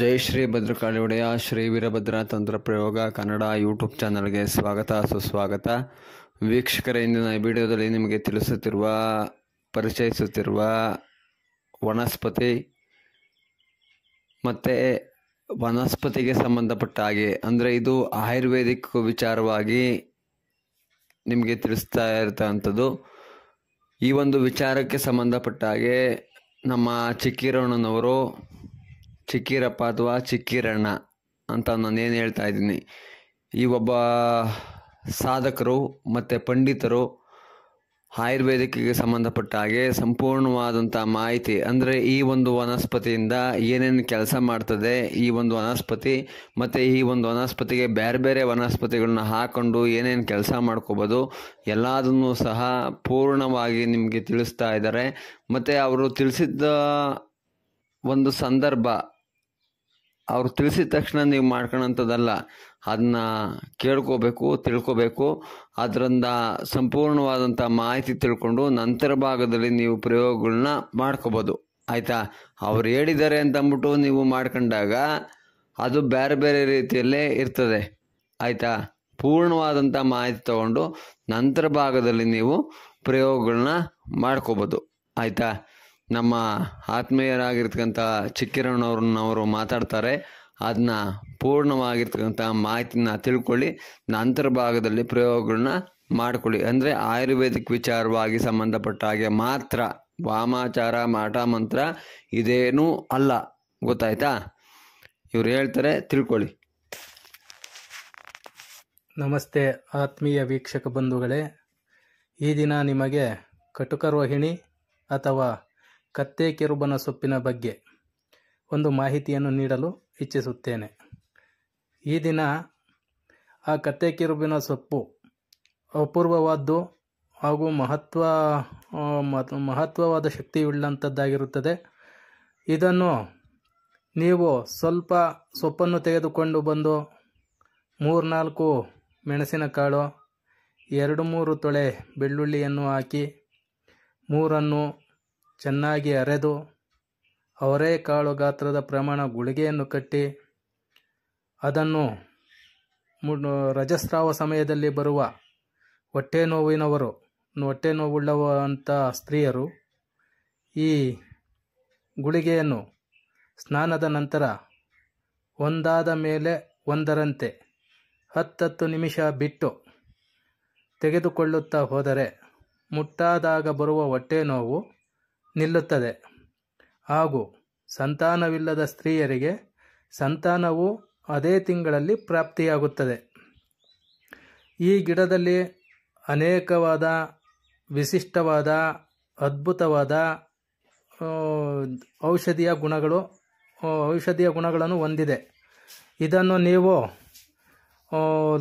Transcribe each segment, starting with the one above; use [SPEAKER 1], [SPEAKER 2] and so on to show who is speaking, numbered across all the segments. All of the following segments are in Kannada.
[SPEAKER 1] ಜೈ ಶ್ರೀ ಭದ್ರಕಾಳಿ ಒಡೆಯ ಶ್ರೀ ವೀರಭದ್ರ ತಂತ್ರ ಪ್ರಯೋಗ ಕನ್ನಡ ಯೂಟ್ಯೂಬ್ ಚಾನಲ್ಗೆ ಸ್ವಾಗತ ಸುಸ್ವಾಗತ ವೀಕ್ಷಕರ ಇಂದಿನ ವಿಡಿಯೋದಲ್ಲಿ ನಿಮಗೆ ತಿಳಿಸುತ್ತಿರುವ ಪರಿಚಯಿಸುತ್ತಿರುವ ವನಸ್ಪತಿ ಮತ್ತು ವನಸ್ಪತಿಗೆ ಸಂಬಂಧಪಟ್ಟ ಹಾಗೆ ಅಂದರೆ ಇದು ಆಯುರ್ವೇದಿಕ್ ವಿಚಾರವಾಗಿ ನಿಮಗೆ ತಿಳಿಸ್ತಾ ಇರ್ತಕ್ಕಂಥದ್ದು ಈ ಒಂದು ವಿಚಾರಕ್ಕೆ ಸಂಬಂಧಪಟ್ಟ ಹಾಗೆ ನಮ್ಮ ಚಿಕ್ಕಿರೋಣನವರು ಚಿಕ್ಕಿರಪ್ಪ ಅಥವಾ ಚಿಕ್ಕಿರಣ್ಣ ಅಂತ ನಾನೇನು ಹೇಳ್ತಾ ಇದ್ದೀನಿ ಈ ಒಬ್ಬ ಸಾಧಕರು ಮತ್ತು ಪಂಡಿತರು ಆಯುರ್ವೇದಿಕ್ಕಿಗೆ ಸಂಬಂಧಪಟ್ಟ ಹಾಗೆ ಸಂಪೂರ್ಣವಾದಂಥ ಮಾಹಿತಿ ಅಂದರೆ ಈ ಒಂದು ವನಸ್ಪತಿಯಿಂದ ಏನೇನು ಕೆಲಸ ಮಾಡ್ತದೆ ಈ ಒಂದು ವನಸ್ಪತಿ ಮತ್ತು ಈ ಒಂದು ವನಸ್ಪತಿಗೆ ಬೇರೆ ಬೇರೆ ವನಸ್ಪತಿಗಳನ್ನ ಹಾಕೊಂಡು ಏನೇನು ಕೆಲಸ ಮಾಡ್ಕೋಬೋದು ಎಲ್ಲದನ್ನು ಸಹ ಪೂರ್ಣವಾಗಿ ನಿಮಗೆ ತಿಳಿಸ್ತಾ ಇದ್ದಾರೆ ಮತ್ತು ಅವರು ತಿಳಿಸಿದ್ದ ಒಂದು ಸಂದರ್ಭ ಅವ್ರು ತಿಳಿಸಿದ ತಕ್ಷಣ ನೀವು ಮಾಡ್ಕೊಳಂಥದ್ದಲ್ಲ ಅದನ್ನ ಕೇಳ್ಕೋಬೇಕು ತಿಳ್ಕೋಬೇಕು ಅದರಿಂದ ಸಂಪೂರ್ಣವಾದಂಥ ಮಾಹಿತಿ ತಿಳ್ಕೊಂಡು ನಂತರ ಭಾಗದಲ್ಲಿ ನೀವು ಪ್ರಯೋಗಗಳನ್ನ ಮಾಡ್ಕೋಬೋದು ಆಯಿತಾ ಅವ್ರು ಹೇಳಿದ್ದಾರೆ ಅಂತಂದ್ಬಿಟ್ಟು ನೀವು ಮಾಡ್ಕೊಂಡಾಗ ಅದು ಬೇರೆ ಬೇರೆ ರೀತಿಯಲ್ಲೇ ಇರ್ತದೆ ಆಯಿತಾ ಪೂರ್ಣವಾದಂಥ ಮಾಹಿತಿ ತಗೊಂಡು ನಂತರ ಭಾಗದಲ್ಲಿ ನೀವು ಪ್ರಯೋಗಗಳನ್ನ ಮಾಡ್ಕೋಬೋದು ಆಯಿತಾ ನಮ್ಮ ಆತ್ಮೀಯರಾಗಿರ್ತಕ್ಕಂಥ ಚಿಕ್ಕಿರಣ್ಣವ್ರನ್ನವರು ಮಾತಾಡ್ತಾರೆ ಅದನ್ನ ಪೂರ್ಣವಾಗಿರ್ತಕ್ಕಂಥ ಮಾಹಿತಿನ ತಿಳ್ಕೊಳ್ಳಿ ನಂತರ ಭಾಗದಲ್ಲಿ ಪ್ರಯೋಗಗಳನ್ನ ಮಾಡಿಕೊಳ್ಳಿ ಅಂದರೆ ಆಯುರ್ವೇದಿಕ್ ವಿಚಾರವಾಗಿ ಸಂಬಂಧಪಟ್ಟ ಹಾಗೆ ಮಾತ್ರ ವಾಮಾಚಾರ ಮಾಟ ಮಂತ್ರ ಇದೇನೂ ಅಲ್ಲ ಗೊತ್ತಾಯ್ತಾ ಇವ್ರು ಹೇಳ್ತಾರೆ ತಿಳ್ಕೊಳ್ಳಿ
[SPEAKER 2] ನಮಸ್ತೆ ಆತ್ಮೀಯ ವೀಕ್ಷಕ ಬಂಧುಗಳೇ ಈ ದಿನ ನಿಮಗೆ ಕಟುಕರೋಹಿಣಿ ಅಥವಾ ಕತ್ತೆ ಕಿರುಬನ ಸೊಪ್ಪಿನ ಬಗ್ಗೆ ಒಂದು ಮಾಹಿತಿಯನ್ನು ನೀಡಲು ಇಚ್ಛಿಸುತ್ತೇನೆ ಈ ದಿನ ಆ ಕತ್ತೆ ಕಿರುಬಿನ ಸೊಪ್ಪು ಅಪೂರ್ವವಾದ್ದು ಹಾಗೂ ಮಹತ್ವ ಮಹತ್ವವಾದ ಶಕ್ತಿಯುಳ್ಳಂಥದ್ದಾಗಿರುತ್ತದೆ ಇದನ್ನು ನೀವು ಸ್ವಲ್ಪ ಸೊಪ್ಪನ್ನು ತೆಗೆದುಕೊಂಡು ಬಂದು ಮೂರ್ನಾಲ್ಕು ಕಾಳು ಎರಡು ಮೂರು ತೊಳೆ ಬೆಳ್ಳುಳ್ಳಿಯನ್ನು ಹಾಕಿ ಮೂರನ್ನು ಚೆನ್ನಾಗಿ ಅರೆದು ಅವರೇ ಕಾಳು ಗಾತ್ರದ ಪ್ರಮಾಣ ಗುಳಿಗೆಯನ್ನು ಕಟ್ಟಿ ಅದನ್ನು ರಜಸ್ರಾವ ಸಮಯದಲ್ಲಿ ಬರುವ ಹೊಟ್ಟೆ ನೋವಿನವರು ಹೊಟ್ಟೆ ನೋವುಳ್ಳವಂಥ ಸ್ತ್ರೀಯರು ಈ ಗುಳಿಗೆಯನ್ನು ಸ್ನಾನದ ನಂತರ ಒಂದಾದ ಮೇಲೆ ಒಂದರಂತೆ ಹತ್ತತ್ತು ನಿಮಿಷ ಬಿಟ್ಟು ತೆಗೆದುಕೊಳ್ಳುತ್ತಾ ಹೋದರೆ ಮುಟ್ಟಾದಾಗ ಬರುವ ಹೊಟ್ಟೆ ನೋವು ನಿಲ್ಲುತ್ತದೆ ಹಾಗೂ ಸಂತಾನವಿಲ್ಲದ ಸ್ತ್ರೀಯರಿಗೆ ಸಂತಾನವು ಅದೇ ತಿಂಗಳಲ್ಲಿ ಪ್ರಾಪ್ತಿಯಾಗುತ್ತದೆ ಈ ಗಿಡದಲ್ಲಿ ಅನೇಕವಾದ ವಿಶಿಷ್ಟವಾದ ಅದ್ಭುತವಾದ ಔಷಧೀಯ ಗುಣಗಳು ಔಷಧೀಯ ಗುಣಗಳನ್ನು ಹೊಂದಿದೆ ಇದನ್ನು ನೀವು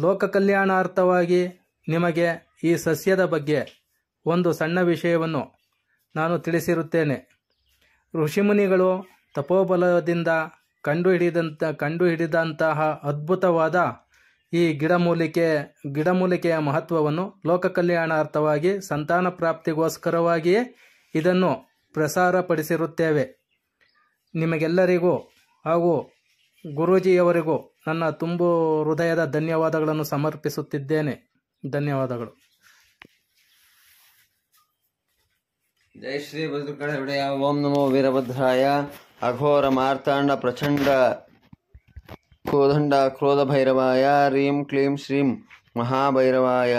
[SPEAKER 2] ಲೋಕ ಕಲ್ಯಾಣಾರ್ಥವಾಗಿ ನಿಮಗೆ ಈ ಸಸ್ಯದ ಬಗ್ಗೆ ಒಂದು ಸಣ್ಣ ವಿಷಯವನ್ನು ನಾನು ತಿಳಿಸಿರುತ್ತೇನೆ ಋಷಿಮುನಿಗಳು ತಪೋಬಲದಿಂದ ಕಂಡುಹಿಡಿದಂಥ ಕಂಡುಹಿಡಿದಂತಹ ಅದ್ಭುತವಾದ ಈ ಗಿಡಮೂಲಿಕೆ ಗಿಡಮೂಲಿಕೆಯ ಮಹತ್ವವನ್ನು ಲೋಕ ಕಲ್ಯಾಣಾರ್ಥವಾಗಿ ಸಂತಾನ ಪ್ರಾಪ್ತಿಗೋಸ್ಕರವಾಗಿಯೇ ಇದನ್ನು ಪ್ರಸಾರಪಡಿಸಿರುತ್ತೇವೆ ನಿಮಗೆಲ್ಲರಿಗೂ ಹಾಗೂ ಗುರೂಜಿಯವರಿಗೂ ನನ್ನ ತುಂಬು ಹೃದಯದ ಧನ್ಯವಾದಗಳನ್ನು ಸಮರ್ಪಿಸುತ್ತಿದ್ದೇನೆ ಧನ್ಯವಾದಗಳು
[SPEAKER 1] ജയ ശ്രീ ഭദ്രക്കടവിടെയ ഓം നമോ വീരഭദ്രായ അഘോര മാർത്താണ്ഡ പ്രചണ്ഡ ക്രോധണ്ഡ ക്രോധഭൈരവായ ഹ്രീം ക്ലീം ശ്രീം മഹാഭൈരവായ